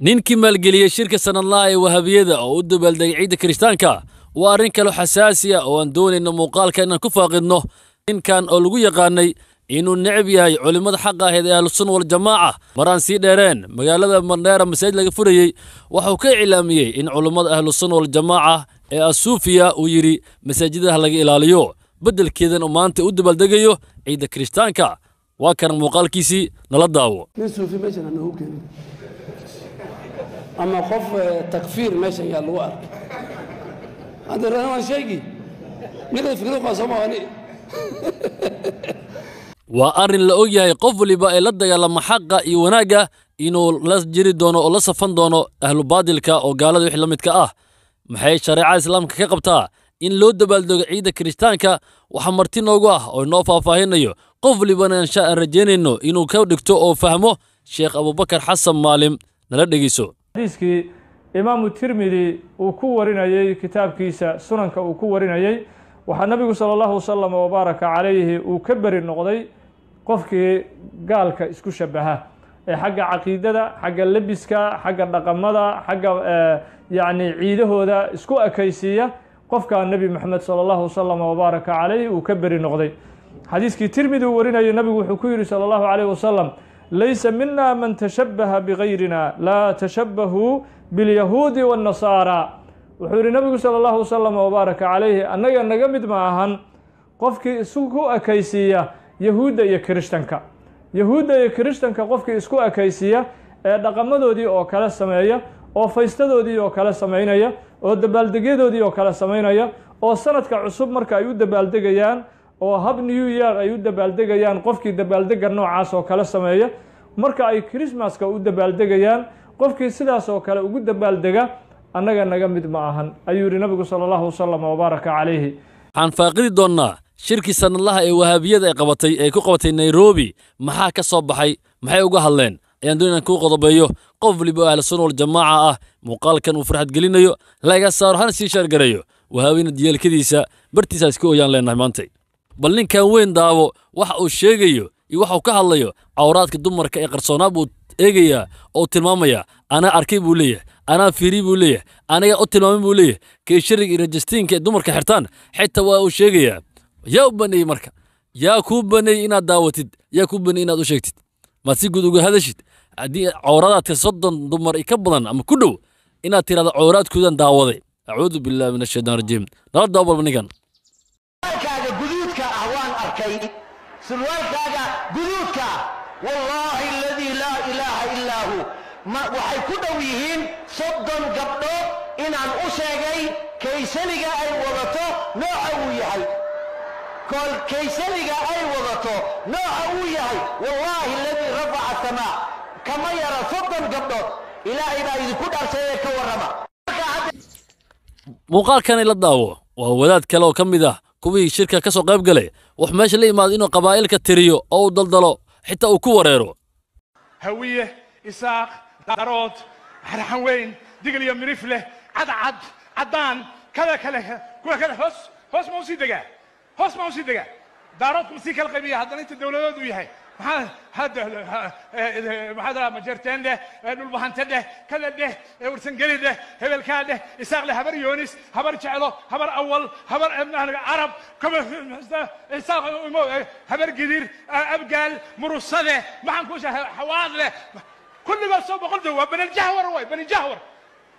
ninkii maalgeliyey shirka sanadlaha ee wahabiyada oo u dabaaldegay ciidda kiristaanka waa arrin kaloo xasaasi ah oo aan doonayno muuqaalka inaan ku faaqidno ninkan oo lagu yaqaanay inuu necab yahay culimmada xaq ahayd ee ahlusunna waljamaaca mar aan sii dheereen magaalada mandheera masaajid laga furayey waxuu ka iclaamiyey in culimmada ahlusunna waljamaaca ee asuufiya uu yidhi masaajidadaha laga ilaaliyo beddelkeedan uu maanta u dabaaldegayo ciidda kirishtaanka waa kan muuqaalkiisii nala daawo ama qof eh, takfiir meeshan yaa lagu arkay hadda waan sheegi midda fikridu qaasamaani waa arrin la og yahay qof waliba ee la dagaalama xaqa iyo wanaagga inuu la jiri doono oo la safan doono ahlubaadilka oo gaalada wixii la midka ah maxay shareecada islaamka ka qabtaa in loo dabaaldego ciidda kiristaanka waxa marti noogu ah oo inoo faahfaahinayo qof walibana aan rajaynayno inuu ka dhigto oo fahmo sheekh abubakar xasan maalim nala dhegeyso xadiiskii imaamu tirmidi uu ku warinayey kitaabkiisa sunanka uu ku warinayey waxaa nabigu sala allahu wasalam wabaaraka calayhi uu ka beri noqday qofkii gaalka isku shabaha ee xagga caqiidada xagga lebiska xagga dhaqamada xagga yacni ciidahooda isku ekaysiiya qofkaa nebi maxamed sala allahu wasalam wabaaraka calayhi uu ka beri noqday xadiiskii tirmidi uu warinayey nabigu wuxuu ku yidhi sala allahu calayh wasalam laysa mina man tashabbaha bigayrina laa tashabbahuu bilyahuudi waاnasaaraa wuxuu yidhi nabigu sala allahu wasalam wbaaraka calayhi annaga naga mid ma ahan qofkii isku ekaysiiya yahuudda iyo kirishtanka yahuudda iyo kirishtanka qofkii isku ekaysiiya ee dhaqamadoodii oo kale sameeya oo faystadoodii oo kale samaynaya oo dabaaldegyadoodii oo kale samaynaya oo sanadka cusub marka ay u dabaaldegayaan oo hab new year ay u dabaaldegayaan qofkii dabaaldega noocaas oo kale sameeya marka ay christmaska u dabaaldegayaan qofkii sidaas oo kale ugu dabaaldega annaga naga mid ma ahan ayuu yidhi nabigu sala allahu wasalam wabaaraka calayhi waxaan faaqidi doonnaa shirkii sanadlaha ee wahaabiyada ay qabatay ee ku qabatay nairobi maxaa ka soo baxay maxay uga hadleen ayaan doon inaan kuu qodobeeyo qof waliba oo ahla sunna jamaaca ah muuqaalkan uu farxadgelinayo laga saaro hana sii shaargareeyo wahaabiynad yeelkadiisa bartiisaa iska ooyaan leennahay maantay bal ninkan weyn daawo waxa uu sheegayo iyo waxuu ka hadlayo cawraadka dumarka ee qarsoonaa buu eegayaa oo tilmaamayaa anaa arkay buu leeyahay anaa fiiriy buu leeyahay anagaa u tilmaamin buu leeyahay kay shariga iyo rajastiinka ee dumarka xirtaan xitaa waa uu sheegayaa yaa u baneeyey marka yaa kuu baneeyey inaad daawatid yaa kuu baneeyey inaad u sheegtid maad si guud uga hadashid haddii cawradaadka soddon dumar ka badan ama ku dhow inaad tirahdo cawraadkoodan daawaday acuudu billahi min ashaytaan rajiim nabad daaw ninkan surwaalkaaga guduudka wallaahi aladii laa ilaaha ilaa hu waxay ku dhow yihiin soddon gabdho inaan u sheegay kaysaniga ay wadato nooca uu yahay kol kaysaniga ay wadato nooca uu yahay wallaahi aladii rafaca samaa kama yara soddon gabdhood ilaahay baa idinku dhaarseeye ka warrama muuqaalkani la daawo waa wadaad kale oo ka mid ah kuwii shirka ka soo qayb galay wuxuu meesha la imaado inuu qabaa'ilka tiriyo oo uu daldalo xitaa uu ku wareero hawiye isaaq darood harxanweyn digil iyo mirifleh cadcad caddaan kada kale kuwa kale hoos hoos ma u degaa hoos ma u degaa daaroodku ma sii kala qaybiya haddana inta dowladoodu yahay هذا هذا مجرتين له نلبهنت له كلا له ورسنقلي له هبل كان له يساق له كل ما صوب قلت هو بني الجهور هو بني الجهور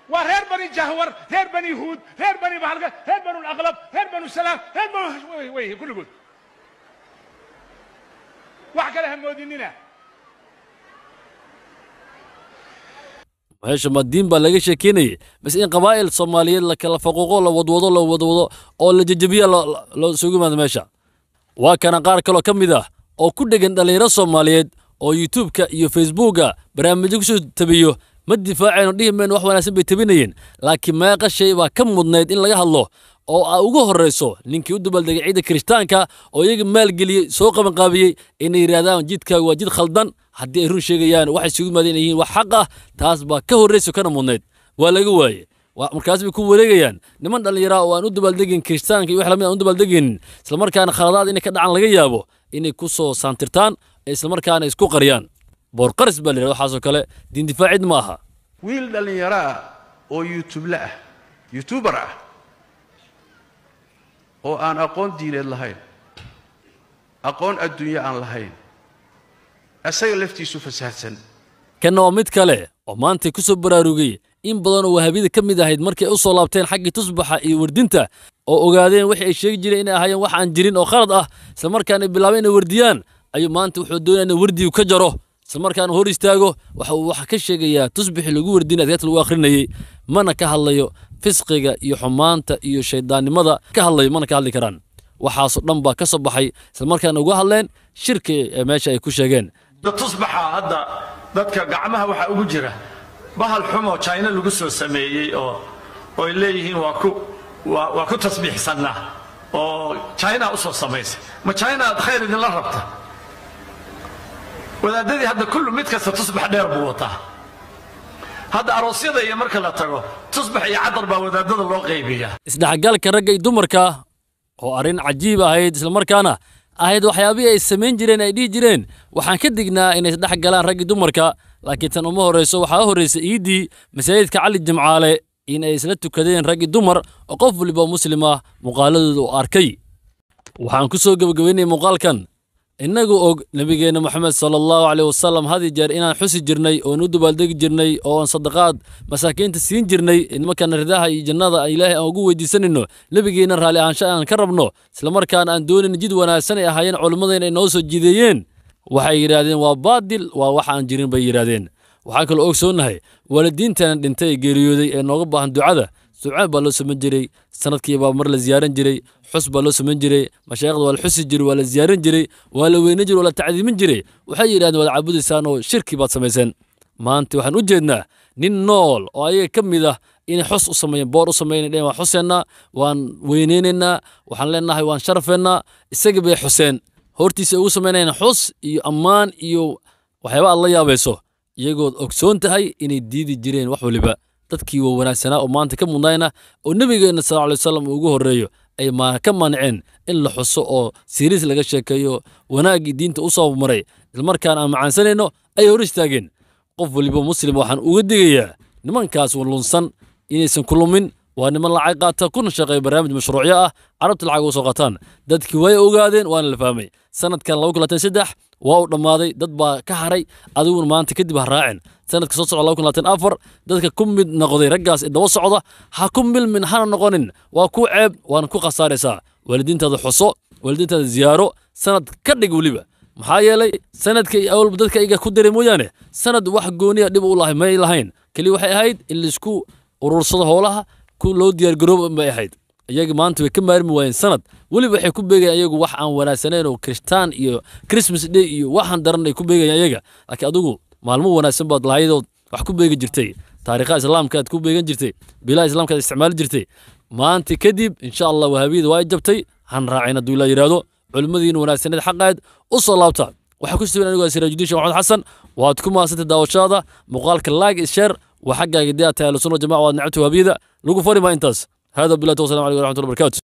وغير بني الجهور غير بني هود هير بني بحرقة هير بني الأغلب هير بني السلام هير بني وي كله قلت wax kale baa laga sheekeynayay bas in qabaa'il soomaaliyeed lakala faquuqo la wadwado la wadwado oo la jejebiya loo sugu yimaado meesha waa kana qaar kaloo ka mid ah oo ku dhegan dhallinyaro soomaaliyeed oo yutuubka iyo facebookga barnaamijyo kusoo tebiyo ma difaaceen dhihi mayno wax wanaagsan bay tebinayeen laakiin meeqa shay baa ka mudnayd in laga hadlo oo aa ugu horeyso ninkii u dabaldegay ciidda kirishtaanka oo iyaga maalgeliyey soo qabanqaabiyey inay yidhaahdaan jidkaaga waa jid khaldan haddii ay run sheegayaan waxay isugu yimaadeen inay yihiin wax xaq ah taas baa ka horreyso kana mudnayd waa laga waaye markaas bay ku wareegayaan niman dhallinyaraa oo aan u dabaaldegin kirishtaanka iyo wax lamid aan u dabaaldegaynin islamarkaana khaladaad inay ka dhacaan laga yaabo inay ku soo saantirtaan ee islamarkaana isku qariyaan boorqaris baa la yidhahda waxaasoo kale diindifaacid ma aha wiil dhallinyaro ah oo yuutubla ah yuutuubar ah oo aan aqoon diineed lahayn aqoon adduunyo aan lahayn asaga laftiisu fasaadsan kanna waa mid kale oo maantay ku soo baraarugay in badan oo wahabiyada ka mid ahayd markay u soo laabteen xaggii tusbaxa iyo wardinta oo ogaadeen wixii ay sheegi jireen inay ahaayeen wax aan jirin oo khalad ah islamarkaana bilaabeen inay wardiyaan ayuu maanta wuxuu doonaya inu wardigu ka jaro islamarkaana hor istaago waxa uu wax ka sheegayaa tusbaxii lagu wardinay adkaata lagu akhrinayey mana ka hadlayo fisqiga iyo xumaanta iyo shayddaannimada ka hadlayo mana ka hadli karaan waxaasoo dhan baa ka soo baxay islamarkaana uga hadleen shirki meesha ay ku sheegeen tusbaxa hadda dadka gacmaha waxaa ugu jira bahal xumoo jaina lagu soo sameeyey oo ay leeyihiin waa ku tasbiixsannaa oo jainaa usoo samaysa ma jaina aad khayr idinla rabta wadaaddadii hadda kullu mid kasta tusbax dheer buu wataa hadda aroosyada iyo marka la tago tusbax iyo cadar baa wadaadada loo qaybiya isdhexgalka ragga iyo dumarka oo arrin cajiib ahayd islamarkaana ahayd waxyaabihii ay samayn jireen ay dhihi jireen waxaan ka dignaa inay isdhex galaan raggii dumarka laakiin tan uma horrayso waxaa horraysay iiddii masaajidka cali jimcaale in ay isla tukadeen raggii dumar oo qof waliba muslim ah muuqaaladooda uu arkay waxaan ku soo gebagabaynay muuqaalkan innagu og nebigeenna moxamed sala allahu caleyh wasalam hadi jeer inaan xusi jirnay oon u dubaaldegi jirnay oo aan sadaqaad masaakiinta siin jirnay markaana ridaha iyo jannada ilaahay aan ugu weydiisanayno nebigeenna raalli ahaansha aan ka rabno islamarkaana aan doonayna jid wanaagsan ay ahaayeen culimmadeenna ay noo soo jiideeyeen waxay yidhaahdeen waa baadil waa wax aan jirin bay yidhahdeen waxaan kaloo ogsoonnahay waalidiinteenan dhintay ee geeriyooday ee nooga baahan ducada subcaad baa loo saman jiray sanadkiibaa mar la ziyaaran jiray xus baa loo saman jiray mashaaikhda waa la xusi jiray waa la ziyaaran jiray waa la weynan jiray waa la tacdiimin jiray waxay yidhahdeen waad caabudaysaan oo shirki baad samayseen maanta waxaan u jeednaa nin nool oo ayaga ka mid ah inay xus u sameeyeen boor u sameeyeen dheen waan xuseennaa waan weyneyneynaa waxaan leenahay waan sharafeennaa isaga bay xuseen hortiisa ugu samaynayaan xus iyo ammaan iyo waxyaaba aad la yaabayso iyagood ogsoon tahay inay diidi jireen wax waliba dadkii wa wanaagsanaa oo maanta ka mudnaayna oo nebigeenna sal alay wasalam uu ugu horreeyo ay ma ka manceen in la xuso oo siriis laga sheekeeyo wanaaggii diinta u soo maray islamarkaan aan macaansanayno ay hor istaageen qof weliba muslim waxaan uga digayaa nimankaas walunsan inaysan ku lumin waa niman lacag qaata kuna shaqeeya barnaamij mashruucyo ah carabta lacag uga soo qaataan dadkii way ogaadeen waana la fahmay sanadkan waa uu dhammaaday dad baa ka haray adiguna maanta kadib ha raacin sanadka soo socda afar dadka ku mid noqday raggaas ee daba socda ha ku milmin hana noqonin waa ku ceeb waana ku khasaaraysaa waalidiintaada xuso waalidiintaada ziyaaro sanad ka dhig weliba maxaa yeelay sanadka awalba dadka iga ku diray mooyaane sanad wax gooniya dhib u lahay may lahayn keliya waxay ahayd in laysku urursado howlaha ku loo diyaargarooba unbay ahayd iyaga maanta way ka maarmi waayeen sanad weliba waxay ku beegayaan iyagu wax aan wanaagsanayn oo kristaan iyo christmas day iyo waxaan daran ay ku beegayaan iyaga laakiin adigu maalmo wanaagsan baad lahaayadood wax ku beegi jirtay taariikha islaamka ku beegan jirtay bilaha islaamka isticmaali jirtay maanta kadib insha allah wahaabiyada waa jabtay han raacin hadduu ilaa yidhaahdo culimmadiina wanaagsaneed xaqaad u soo laabta waxaa ku sugan anigu siraajuddiin maxamed xasan waad ku mahadsantayd daawashada muuqaalka laag isheer waa xaggaaga dee aad tahay jamaca waad necabta wahaabiyada lagu fari maa intaas هذا بالله توصل عليكم ورحمه الله وبركاته